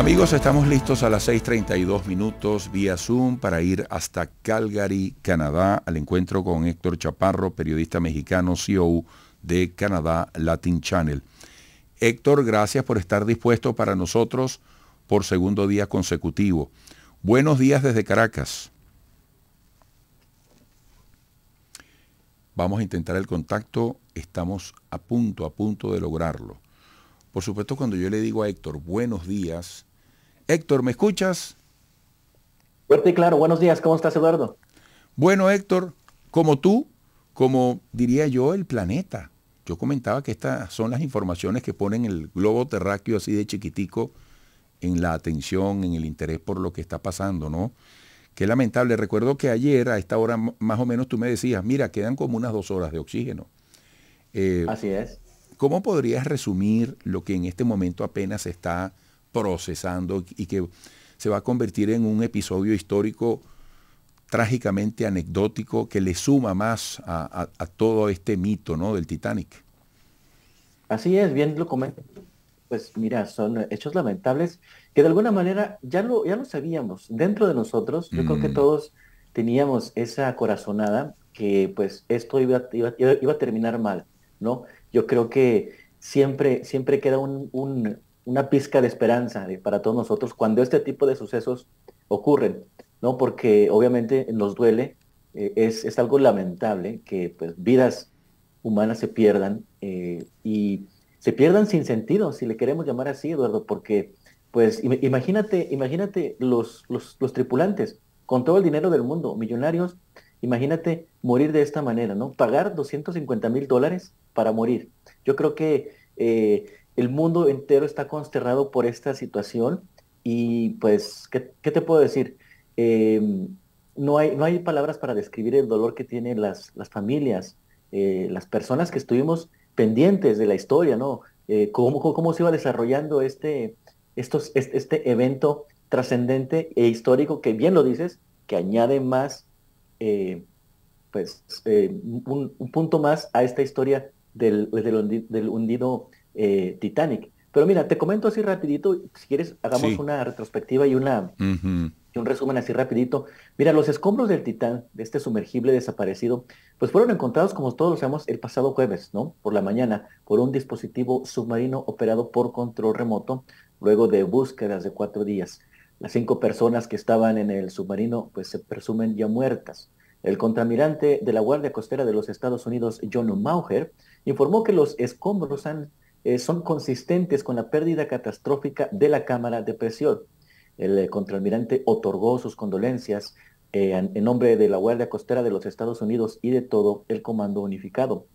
Amigos, estamos listos a las 6.32 minutos vía Zoom para ir hasta Calgary, Canadá, al encuentro con Héctor Chaparro, periodista mexicano, CEO de Canadá Latin Channel. Héctor, gracias por estar dispuesto para nosotros por segundo día consecutivo. Buenos días desde Caracas. Vamos a intentar el contacto, estamos a punto, a punto de lograrlo. Por supuesto, cuando yo le digo a Héctor buenos días, Héctor, ¿me escuchas? Fuerte y claro, buenos días, ¿cómo estás Eduardo? Bueno Héctor, como tú, como diría yo, el planeta. Yo comentaba que estas son las informaciones que ponen el globo terráqueo así de chiquitico en la atención, en el interés por lo que está pasando, ¿no? Qué lamentable. Recuerdo que ayer a esta hora más o menos tú me decías, mira, quedan como unas dos horas de oxígeno. Eh, así es. ¿Cómo podrías resumir lo que en este momento apenas está procesando y que se va a convertir en un episodio histórico trágicamente anecdótico que le suma más a, todo este mito ¿no? del Titanic. Así es, bien lo comento. Pues mira, son hechos lamentables que de alguna manera ya lo, ya lo sabíamos dentro de nosotros. Yo creo que mm. todos teníamos esa corazonada que pues esto iba, a terminar mal, ¿no? Yo creo que siempre, siempre queda un, una pizca de esperanza eh, para todos nosotros cuando este tipo de sucesos ocurren, ¿no? Porque obviamente nos duele, eh, es, algo lamentable que pues, vidas humanas se pierdan eh, y se pierdan sin sentido, si le queremos llamar así, Eduardo, porque pues imagínate, imagínate los, los, tripulantes con todo el dinero del mundo, millonarios, imagínate morir de esta manera, ¿no? Pagar 250 mil dólares para morir. Yo creo que el mundo entero está consternado por esta situación y pues, ¿qué, te puedo decir? Em, no, hay, no hay palabras para describir el dolor que tienen las, las familias, eh, las personas que estuvimos pendientes de la historia, ¿no? Eh, cómo, se iba desarrollando este, estos, este evento trascendente e histórico que bien lo dices, que añade más, eh, pues, un, punto más a esta historia del, del, hundido eh, Titanic. Pero mira, te comento así rapidito, si quieres hagamos una retrospectiva y, una, y un resumen así rapidito. Mira, los escombros del Titán, de este sumergible desaparecido, pues fueron encontrados, como todos sabemos, el pasado jueves, ¿no? Por la mañana, por un dispositivo submarino operado por control remoto, luego de búsquedas de cuatro días. Las cinco personas que estaban en el submarino, pues se presumen ya muertas. El contramirante de la Guardia Costera de los Estados Unidos, John Mauger, informó que los escombros han eh, son consistentes con la pérdida catastrófica de la cámara de presión. El Contralmirante eh, contraalmirante otorgó sus condolencias eh, en nombre de la Guardia Costera de los Estados Unidos y de todo el Comando Unificado.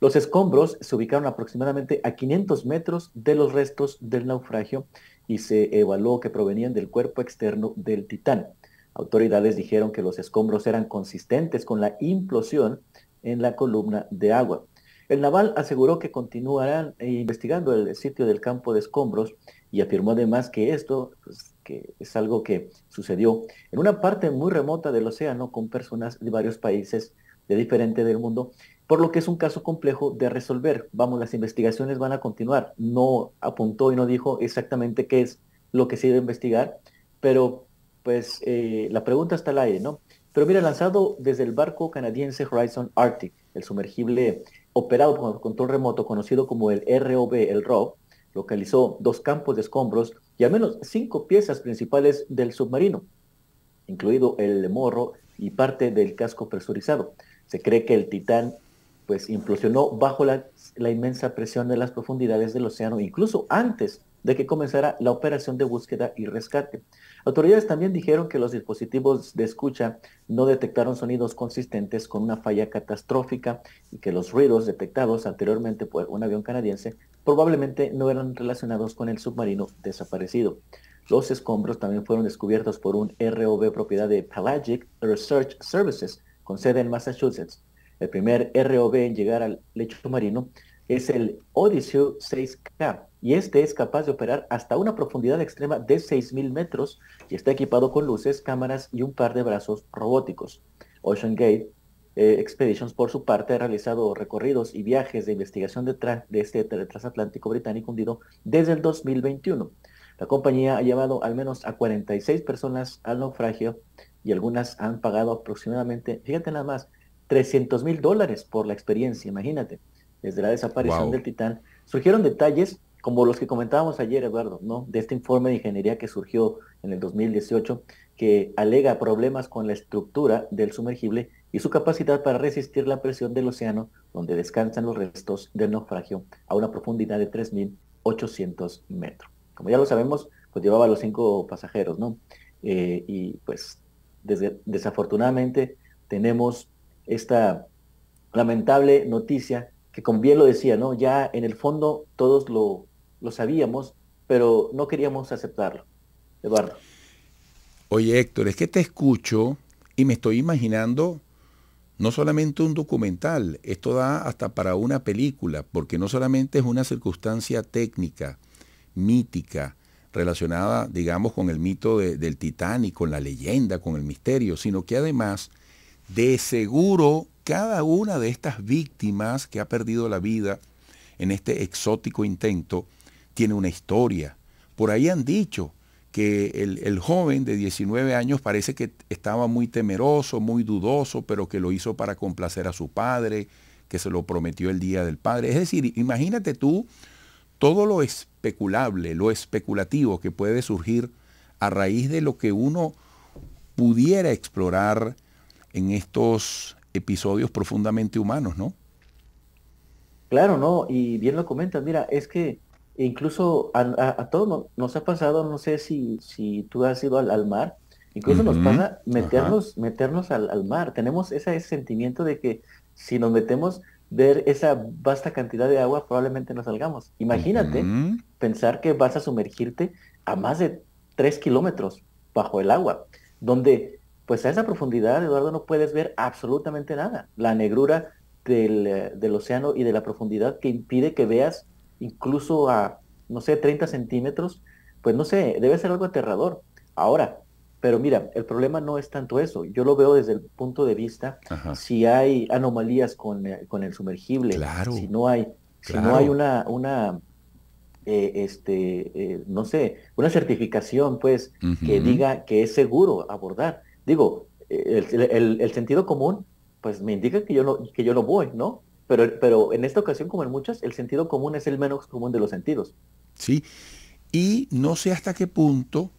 Los escombros se ubicaron aproximadamente a 500 metros de los restos del naufragio y se evaluó que provenían del cuerpo externo del Titán. Autoridades dijeron que los escombros eran consistentes con la implosión en la columna de agua. El naval aseguró que continuarán eh, investigando el sitio del campo de escombros y afirmó además que esto pues, que es algo que sucedió en una parte muy remota del océano con personas de varios países de diferente del mundo, por lo que es un caso complejo de resolver. Vamos, las investigaciones van a continuar. No apuntó y no dijo exactamente qué es lo que se iba a investigar, pero pues eh, la pregunta está al aire, ¿no? Pero mira, lanzado desde el barco canadiense Horizon Arctic, el sumergible operado con control remoto conocido como el ROV, el ROV, localizó dos campos de escombros y al menos cinco piezas principales del submarino, incluido el morro y parte del casco presurizado. Se cree que el Titán pues implosionó bajo la, inmensa presión de las profundidades del océano, incluso antes de que comenzara la operación de búsqueda y rescate. Autoridades también dijeron que los dispositivos de escucha no detectaron sonidos consistentes con una falla catastrófica y que los ruidos detectados anteriormente por un avión canadiense probablemente no eran relacionados con el submarino desaparecido. Los escombros también fueron descubiertos por un ROV propiedad de Pelagic Research Services, con sede en Massachusetts. El primer ROV en llegar al lecho submarino es el Odyssey 6K y este es capaz de operar hasta una profundidad extrema de 6.000 metros y está equipado con luces, cámaras y un par de brazos robóticos. Ocean Gate eh, Expeditions, por su parte, ha realizado recorridos y viajes de investigación de, de este transatlántico británico hundido desde el 2021. La compañía ha llevado al menos a 46 personas al naufragio y algunas han pagado aproximadamente, fíjate nada más, 300 mil dólares por la experiencia, imagínate desde la desaparición del Titán, surgieron detalles como los que comentábamos ayer, Eduardo, ¿no? De este informe de ingeniería que surgió en el 2018, que alega problemas con la estructura del sumergible y su capacidad para resistir la presión del océano, donde descansan los restos del naufragio a una profundidad de 3.800 metros. Como ya lo sabemos, pues llevaba a los cinco pasajeros, ¿no? Eh, y pues desafortunadamente tenemos esta lamentable noticia que con bien lo decía, ¿no? Ya en el fondo todos lo, sabíamos, pero no queríamos aceptarlo. Eduardo. Oye Héctor, es que te escucho y me estoy imaginando no solamente un documental, esto da hasta para una película, porque no solamente es una circunstancia técnica, mítica, relacionada, digamos, con el mito del del Titanic, con la leyenda, con el misterio, sino que además de seguro, cada una de estas víctimas que ha perdido la vida en este exótico intento tiene una historia. Por ahí han dicho que el, joven de 19 años parece que estaba muy temeroso, muy dudoso, pero que lo hizo para complacer a su padre, que se lo prometió el día del padre. Es decir, imagínate tú todo lo especulable, lo especulativo que puede surgir a raíz de lo que uno pudiera explorar en estos episodios profundamente humanos, ¿no? Claro, ¿no? Y bien lo comentas, mira, es que incluso a, todos nos ha pasado, no sé si, si tú has ido al, mar, incluso nos pasa meternos, meternos al, mar, tenemos ese, sentimiento de que si nos metemos, ver esa vasta cantidad de agua, probablemente no salgamos. Imagínate pensar que vas a sumergirte a más de tres kilómetros bajo el agua, donde pues a esa profundidad, Eduardo, no puedes ver absolutamente nada. La negrura eh, del, océano y de la profundidad que impide que veas incluso a, no sé, 30 centímetros, pues no sé, debe ser algo aterrador. Ahora, pero mira, el problema no es tanto eso. Yo lo veo desde el punto de vista si hay anomalías con, eh, el sumergible, si no hay, no hay una, una eh, este, no sé, una certificación, pues, que diga que es seguro abordar. Digo, el, sentido común, pues me indica que yo no, que yo voy, ¿no? Pero, pero en esta ocasión, como en muchas, el sentido común es el menos común de los sentidos. Sí, y no sé hasta qué punto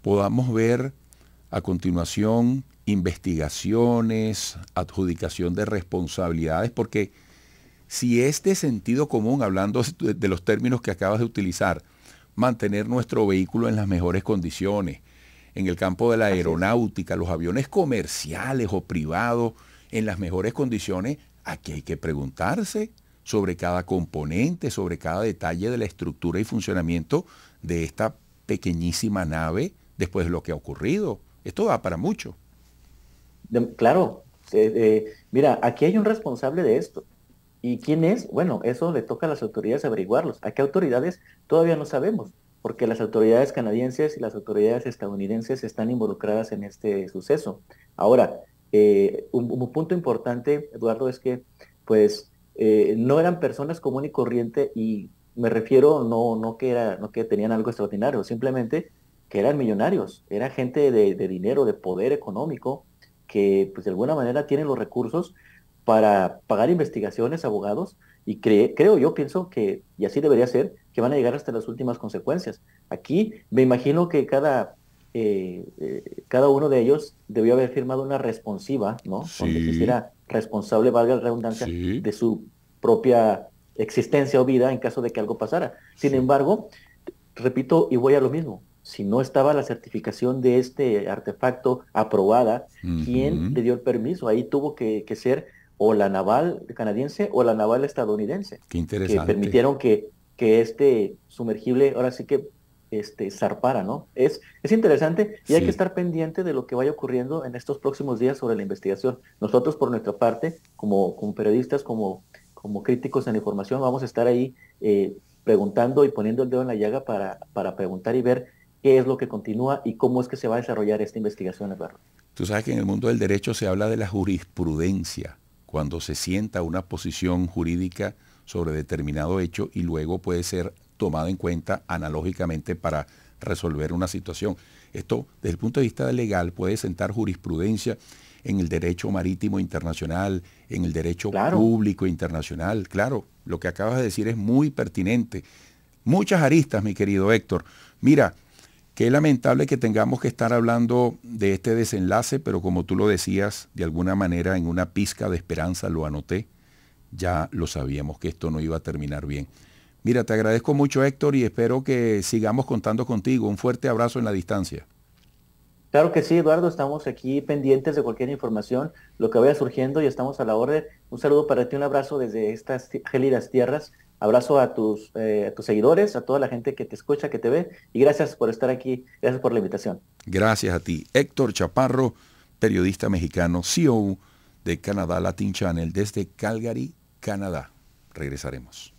podamos ver a continuación investigaciones, adjudicación de responsabilidades, porque si este sentido común, hablando de los términos que acabas de utilizar, mantener nuestro vehículo en las mejores condiciones, en el campo de la aeronáutica, los aviones comerciales o privados, en las mejores condiciones, aquí hay que preguntarse sobre cada componente, sobre cada detalle de la estructura y funcionamiento de esta pequeñísima nave después de lo que ha ocurrido. Esto va para mucho. claro, eh, eh, mira, aquí hay un responsable de esto. ¿Y quién es? Bueno, eso le toca a las autoridades averiguarlos. ¿A qué autoridades? Todavía no sabemos porque las autoridades canadienses y las autoridades estadounidenses están involucradas en este suceso. Ahora, eh, un, punto importante, Eduardo, es que pues eh, no eran personas común y corriente y me refiero no, no, que era, no que tenían algo extraordinario, simplemente que eran millonarios, era gente de, de dinero, de poder económico, que pues de alguna manera tienen los recursos para pagar investigaciones, abogados, y creo yo, pienso que, y así debería ser, que van a llegar hasta las últimas consecuencias. Aquí me imagino que cada, eh, eh, cada uno de ellos debió haber firmado una responsiva, ¿no? Donde se hiciera responsable, valga la redundancia, de su propia existencia o vida en caso de que algo pasara. Sin embargo, repito y voy a lo mismo, si no estaba la certificación de este artefacto aprobada, ¿quién le dio el permiso? Ahí tuvo que, que ser o la naval canadiense o la naval estadounidense. Qué interesante. Que permitieron que, que este sumergible ahora sí que este, zarpara, ¿no? Es, es interesante y hay que estar pendiente de lo que vaya ocurriendo en estos próximos días sobre la investigación. Nosotros, por nuestra parte, como, como periodistas, como, como críticos en la información, vamos a estar ahí eh, preguntando y poniendo el dedo en la llaga para, para preguntar y ver qué es lo que continúa y cómo es que se va a desarrollar esta investigación, Eduardo. Tú sabes que en el mundo del derecho se habla de la jurisprudencia cuando se sienta una posición jurídica sobre determinado hecho y luego puede ser tomado en cuenta analógicamente para resolver una situación. Esto, desde el punto de vista legal, puede sentar jurisprudencia en el derecho marítimo internacional, en el derecho público internacional. Claro, lo que acabas de decir es muy pertinente. Muchas aristas, mi querido Héctor. Mira, Qué lamentable que tengamos que estar hablando de este desenlace, pero como tú lo decías, de alguna manera en una pizca de esperanza lo anoté, ya lo sabíamos que esto no iba a terminar bien. Mira, te agradezco mucho Héctor y espero que sigamos contando contigo. Un fuerte abrazo en la distancia. Claro que sí, Eduardo, estamos aquí pendientes de cualquier información, lo que vaya surgiendo y estamos a la orden. Un saludo para ti, un abrazo desde estas gélidas tierras Abrazo a tus, eh, tus seguidores, a toda la gente que te escucha, que te ve, y gracias por estar aquí, gracias por la invitación. Gracias a ti. Héctor Chaparro, periodista mexicano, CEO de Canadá Latin Channel, desde Calgary, Canadá. Regresaremos.